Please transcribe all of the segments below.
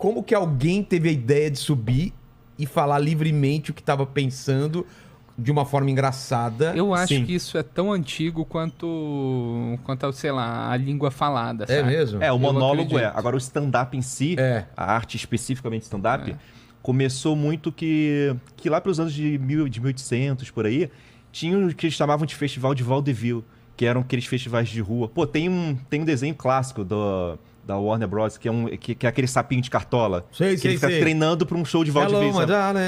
como que alguém teve a ideia de subir e falar livremente o que estava pensando de uma forma engraçada. Eu acho Sim. que isso é tão antigo quanto, quanto sei lá, a língua falada. É sabe? É mesmo? É, o monólogo é. Agora, o stand-up em si, é. a arte especificamente stand-up, é. começou muito que, que lá pelos anos de, mil, de 1800, por aí, tinha o que eles chamavam de festival de vaudeville, que eram aqueles festivais de rua. Pô, tem um, tem um desenho clássico do da Warner Bros., que é, um, que, que é aquele sapinho de cartola. Sei, que sei, ele fica sei. treinando pra um show de vaudeville. Né? né?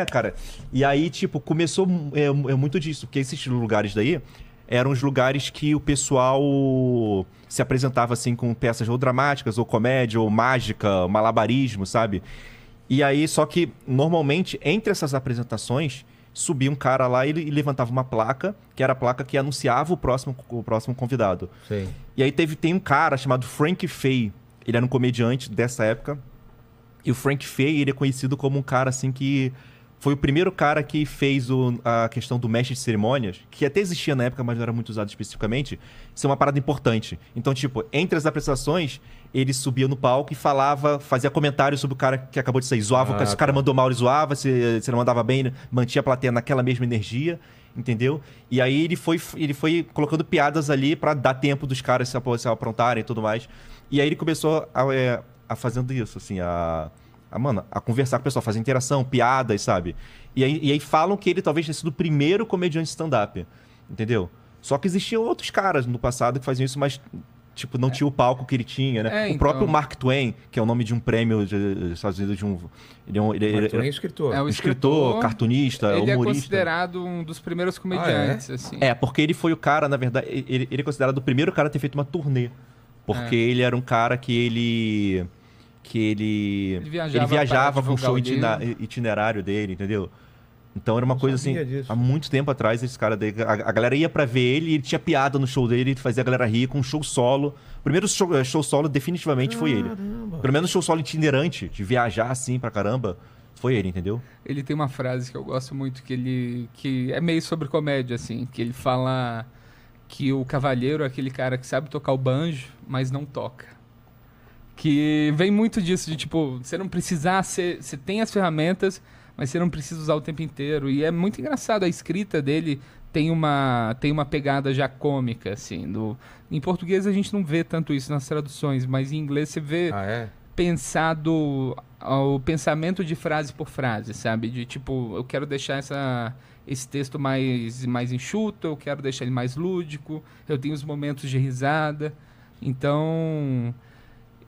É, cara. E aí, tipo, começou é, é muito disso, porque esses lugares daí eram os lugares que o pessoal se apresentava assim com peças ou dramáticas, ou comédia, ou mágica, malabarismo, sabe? E aí, só que normalmente entre essas apresentações subia um cara lá e, levantava uma placa, que era a placa que anunciava o próximo, o próximo convidado. Sim. E aí teve, tem um cara chamado Frank Fay, ele era um comediante dessa época. E o Frank Fay, ele é conhecido como um cara assim que foi o primeiro cara que fez o, a questão do mestre de cerimônias, que até existia na época, mas não era muito usado especificamente, ser uma parada importante. Então, tipo, entre as apresentações, ele subia no palco e falava, fazia comentários sobre o cara que acabou de sair. Zoava, ah, o cara, tá. se o cara mandou mal, ele zoava, se, se não mandava bem, mantinha a plateia naquela mesma energia, entendeu? E aí ele foi, ele foi colocando piadas ali para dar tempo dos caras se, se aprontarem e tudo mais. E aí ele começou a, é, a fazendo isso, assim, a a, ah, mano, a conversar com o pessoal, fazer interação, piadas, sabe? E aí, e aí falam que ele talvez tenha sido o primeiro comediante stand-up, entendeu? Só que existiam outros caras no passado que faziam isso, mas tipo, não é. tinha o palco que ele tinha, né? É, o próprio então. Mark Twain, que é o nome de um prêmio dos Estados Unidos, de um... Ele é um ele, é, Mark é Twain é escritor. É um escritor, escritor cartunista, ele é humorista. Ele é considerado um dos primeiros ah, comediantes, ah, é? assim. É, porque ele foi o cara, na verdade, ele, ele é considerado o primeiro cara a ter feito uma turnê. Porque ele era um cara que ele que ele ele viajava, ele viajava com o show itinerário dele, entendeu? Então era uma coisa assim, disso. há muito tempo atrás, esse cara daí, a, a, galera ia para ver ele e ele tinha piada no show dele, fazia a galera rir com um show solo. primeiro show, eh, show solo definitivamente caramba. foi ele. Pelo menos show solo itinerante, de viajar assim para caramba, foi ele, entendeu? Ele tem uma frase que eu gosto muito, que ele. que é meio sobre comédia, assim, que ele fala que o cavalheiro é aquele cara que sabe tocar o banjo, mas não toca. Que vem muito disso, de tipo, você não precisar, ser você tem as ferramentas, mas você não precisa usar o tempo inteiro. E é muito engraçado, a escrita dele tem uma, tem uma pegada já cômica, assim. Do, em português a gente não vê tanto isso nas traduções, mas em inglês você vê ah, é? pensado o pensamento de frase por frase, sabe? De tipo, eu quero deixar essa, esse texto mais, mais enxuto, eu quero deixar ele mais lúdico, eu tenho os momentos de risada. Então,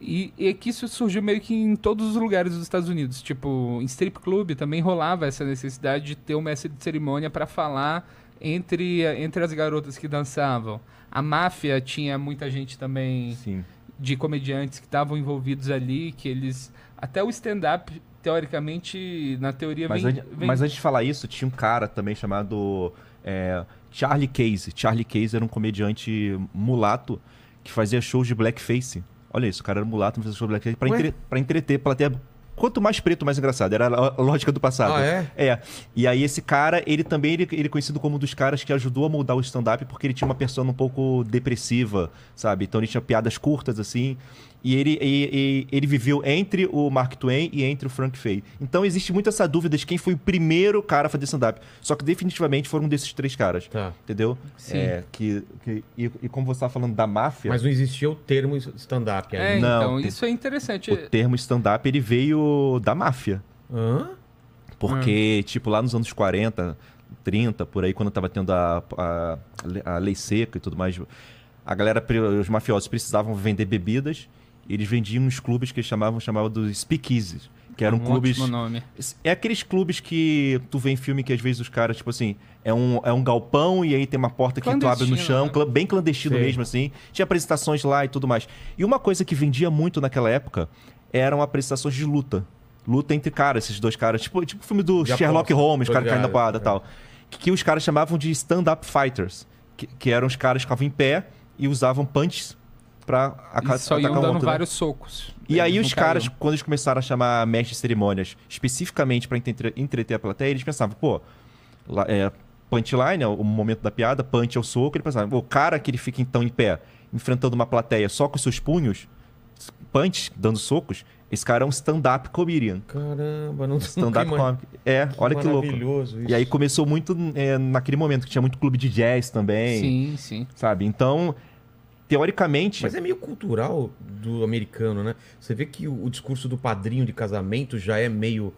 e, e que isso surgiu meio que em todos os lugares dos Estados Unidos. Tipo, em strip club também rolava essa necessidade de ter um mestre de cerimônia para falar entre, entre as garotas que dançavam. A máfia tinha muita gente também Sim. de comediantes que estavam envolvidos ali, que eles. Até o stand-up, teoricamente, na teoria. Mas, vem, antes, vem... mas antes de falar isso, tinha um cara também chamado é, Charlie Case. Charlie Case era um comediante mulato que fazia shows de blackface. Olha isso, o cara era mulato, não fez sobre Black pra, entre, pra entreter, plateia. Quanto mais preto, mais engraçado. Era a lógica do passado. Ah, é? É. E aí esse cara, ele também ele, ele é conhecido como um dos caras que ajudou a mudar o stand-up, porque ele tinha uma persona um pouco depressiva, sabe? Então ele tinha piadas curtas, assim. E ele, ele, ele viveu entre o Mark Twain e entre o Frank Fay. Então existe muito essa dúvida de quem foi o primeiro cara a fazer stand-up. Só que definitivamente foram desses três caras. Tá. Entendeu? Sim. É, que, que, e, e, como você estava tá falando da máfia. Mas não existia o termo stand-up ainda. É, então, não, então, isso é interessante. O termo stand-up ele veio da máfia. Hã? Porque, hum. tipo, lá nos anos 40, 30, por aí, quando estava tendo a, a, a lei seca e tudo mais, a galera, os mafiosos precisavam vender bebidas. Eles vendiam uns clubes que eles chamavam, chamavam dos speakeasies. Que é eram um clubes. nome. É aqueles clubes que tu vê em filme que às vezes os caras, tipo assim, é um, é um galpão e aí tem uma porta que tu abre no chão, né? bem clandestino Sim. mesmo, assim. Tinha apresentações lá e tudo mais. E uma coisa que vendia muito naquela época eram apresentações de luta. Luta entre caras, esses dois caras. Tipo, tipo o filme do Já Sherlock posso, Holmes, cara caras caindo na porrada e é. tal. Que, que, os caras chamavam de stand-up fighters. Que, que eram os caras que ficavam em pé e usavam punches pra atacar, e só iam dando vários socos. E aí os caras, quando eles começaram a chamar mestres cerimônias especificamente para entre, entreter a plateia, eles pensavam, pô, lá, é, punchline, né, o momento da piada, punch é o soco, ele pensava, o cara que ele fica então em pé, enfrentando uma plateia só com seus punhos, punch, dando socos, esse cara é um stand-up comedian. Caramba, não Stand-up comic. É, que olha que louco. Isso. E aí começou muito é, naquele momento que tinha muito clube de jazz também. Sim, sim. Sabe? Então, teoricamente. Mas é meio cultural do americano, né? Você vê que o, discurso do padrinho de casamento já é meio.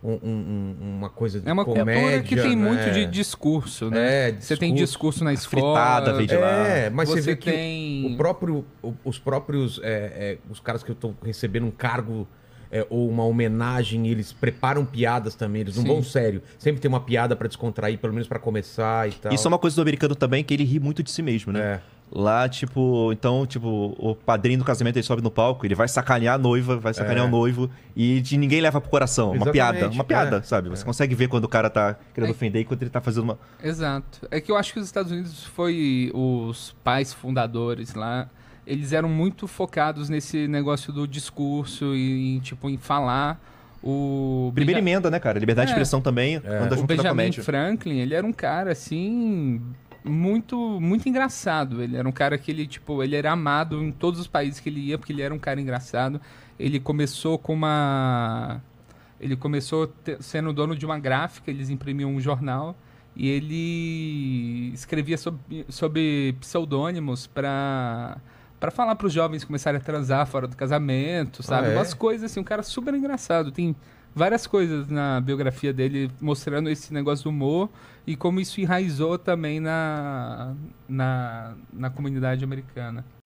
Um, um, uma coisa de é uma comédia, que tem né? muito de discurso, né? É, discurso, você tem discurso na escola, fritada, de lá. É, é, mas você, você vê que tem... o próprio, os próprios, é, é, os caras que estão recebendo um cargo é, ou uma homenagem, eles preparam piadas também, eles não vão sério. Sempre tem uma piada para descontrair, pelo menos para começar e tal. Isso é uma coisa do americano também, que ele ri muito de si mesmo, né? É. Lá, tipo, então, tipo, o padrinho do casamento ele sobe no palco, ele vai sacanear a noiva, vai sacanear é. o noivo, e de ninguém leva pro coração. Exatamente, uma piada, uma piada, é. sabe? Você é. consegue ver quando o cara tá querendo é. ofender e quando ele tá fazendo uma. Exato. É que eu acho que os Estados Unidos foi os pais fundadores lá. Eles eram muito focados nesse negócio do discurso e, em, tipo, em falar. O Primeira Benja... emenda, né, cara? Liberdade de é. expressão também. É. o Benjamin Franklin, ele era um cara assim muito muito engraçado. Ele era um cara que ele, tipo, ele era amado em todos os países que ele ia, porque ele era um cara engraçado. Ele começou com uma ele começou sendo dono de uma gráfica, eles imprimiam um jornal e ele escrevia sobre, pseudônimos para para falar para os jovens começarem a transar fora do casamento, sabe? Ah, é? Umas coisas assim, um cara super engraçado. Tem várias coisas na biografia dele mostrando esse negócio do humor e como isso enraizou também na, na, na comunidade americana.